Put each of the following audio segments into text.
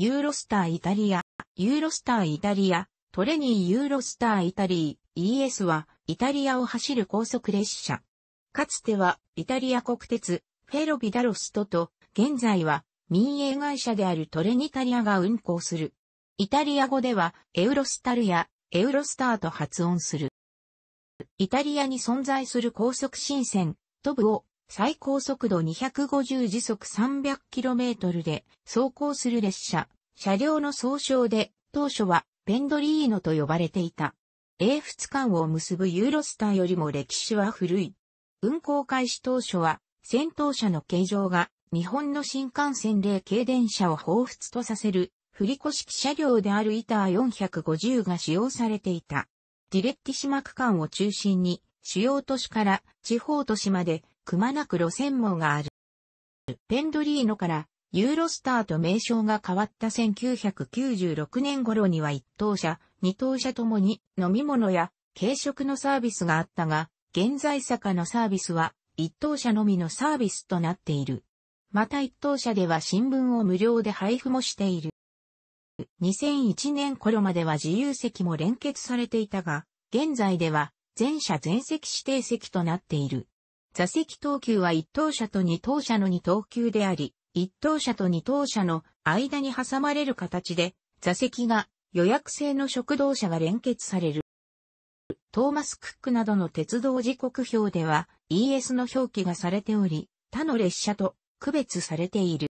ユーロスターイタリア、ユーロスターイタリア、トレニーユーロスターイタリー、ES は、イタリアを走る高速列車。かつては、イタリア国鉄、フェロビダロストと、現在は、民営会社であるトレニタリアが運行する。イタリア語では、エウロスタルや、エウロスターと発音する。イタリアに存在する高速新線、トブを最高速度250時速 300km で走行する列車、車両の総称で当初はペンドリーノと呼ばれていた。英仏間を結ぶユーロスターよりも歴史は古い。運行開始当初は先頭車の形状が日本の新幹線で軽電車を彷彿とさせる振り子式車両であるイター450が使用されていた。ディレッティ島区間を中心に主要都市から地方都市までくまなく路線網がある。ペンドリーノからユーロスターと名称が変わった1996年頃には一等車、二等車ともに飲み物や軽食のサービスがあったが、現在坂のサービスは一等車のみのサービスとなっている。また一等車では新聞を無料で配布もしている。2001年頃までは自由席も連結されていたが、現在では全車全席指定席となっている。座席等級は一等車と二等車の二等級であり、一等車と二等車の間に挟まれる形で、座席が予約制の食堂車が連結される。トーマス・クックなどの鉄道時刻表では ES の表記がされており、他の列車と区別されている。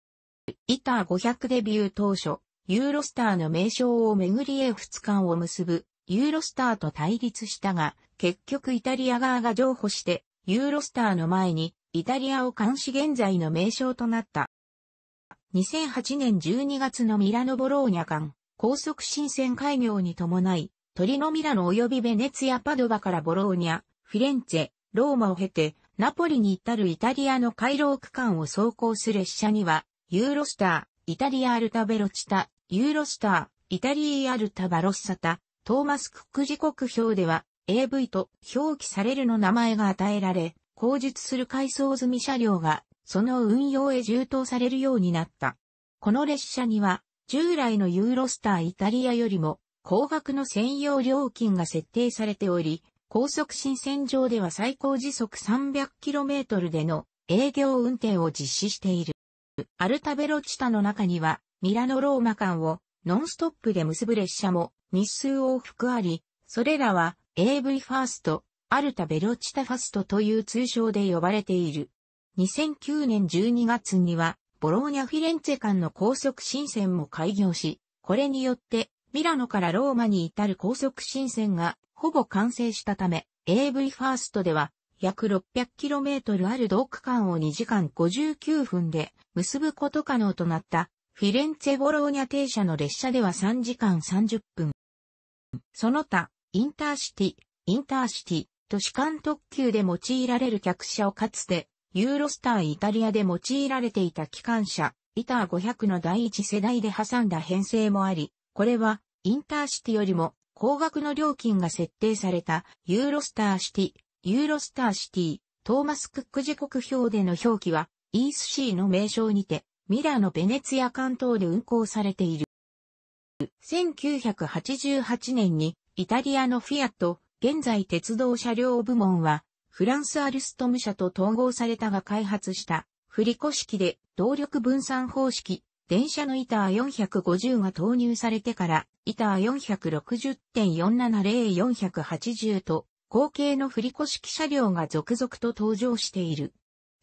イター500デビュー当初、ユーロスターの名称をめぐり F2 間を結ぶユーロスターと対立したが、結局イタリア側が譲歩してユーロスターの前に、イタリアを監視現在の名称となった。2008年12月のミラノ・ボローニャ間、高速新線開業に伴い、トリノ・ミラノ及びベネツィア・パドバからボローニャ、フィレンツェ、ローマを経て、ナポリに至るイタリアの回廊区間を走行する列車には、ユーロスター、イタリア・アルタ・ベロチタ、ユーロスター、イタリー・アルタ・バロッサタ、トーマス・クックジ刻表では、AV と表記されるの名前が与えられ、口述する改装済み車両が、その運用へ充当されるようになった。この列車には、従来のユーロスターイタリアよりも、高額の専用料金が設定されており、高速新線上では最高時速 300km での営業運転を実施している。アルタベロチタの中には、ミラノローマ間をノンストップで結ぶ列車も日数往復あり、それらは AV ファースト、アルタ・ベロチタファストという通称で呼ばれている。2009年12月には、ボローニャ・フィレンツェ間の高速新線も開業し、これによって、ミラノからローマに至る高速新線がほぼ完成したため、AV ファーストでは、約 600km ある道区間を2時間59分で結ぶこと可能となった、フィレンツェ・ボローニャ停車の列車では3時間30分。その他、インターシティ、インターシティ、都市間特急で用いられる客車をかつて、ユーロスターイタリアで用いられていた機関車、イター500の第一世代で挟んだ編成もあり、これは、インターシティよりも、高額の料金が設定された、ユーロスターシティ、ユーロスターシティ、トーマス・クック時刻表での表記は、イースシーの名称にて、ミラーのベネツィア関東で運行されている。1988年にイタリアのフィアット、現在鉄道車両部門は、フランスアルストム社と統合されたが開発した、振り子式で動力分散方式、電車の板450が投入されてから、板460.470-480と、後継の振り子式車両が続々と登場している。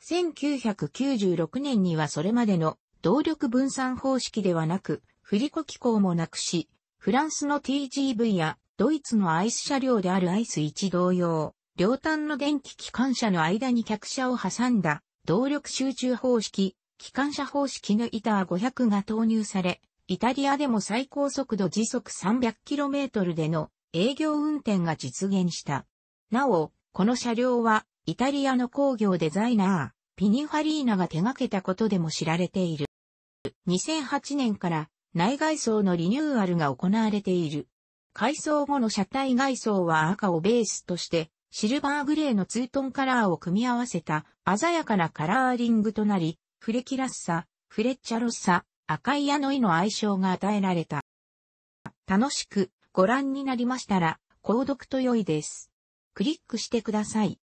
1996年にはそれまでの動力分散方式ではなく、振り子機構もなくし、フランスの TGV やドイツのアイス車両であるアイス1同様、両端の電気機関車の間に客車を挟んだ動力集中方式、機関車方式のイター500が投入され、イタリアでも最高速度時速 300km での営業運転が実現した。なお、この車両はイタリアの工業デザイナー、ピニファリーナが手掛けたことでも知られている。2008年から内外装のリニューアルが行われている。改装後の車体外装は赤をベースとして、シルバーグレーのツートンカラーを組み合わせた鮮やかなカラーリングとなり、フレキラッサ、フレッチャロッサ、赤い矢の意の愛称が与えられた。楽しくご覧になりましたら、購読と良いです。クリックしてください。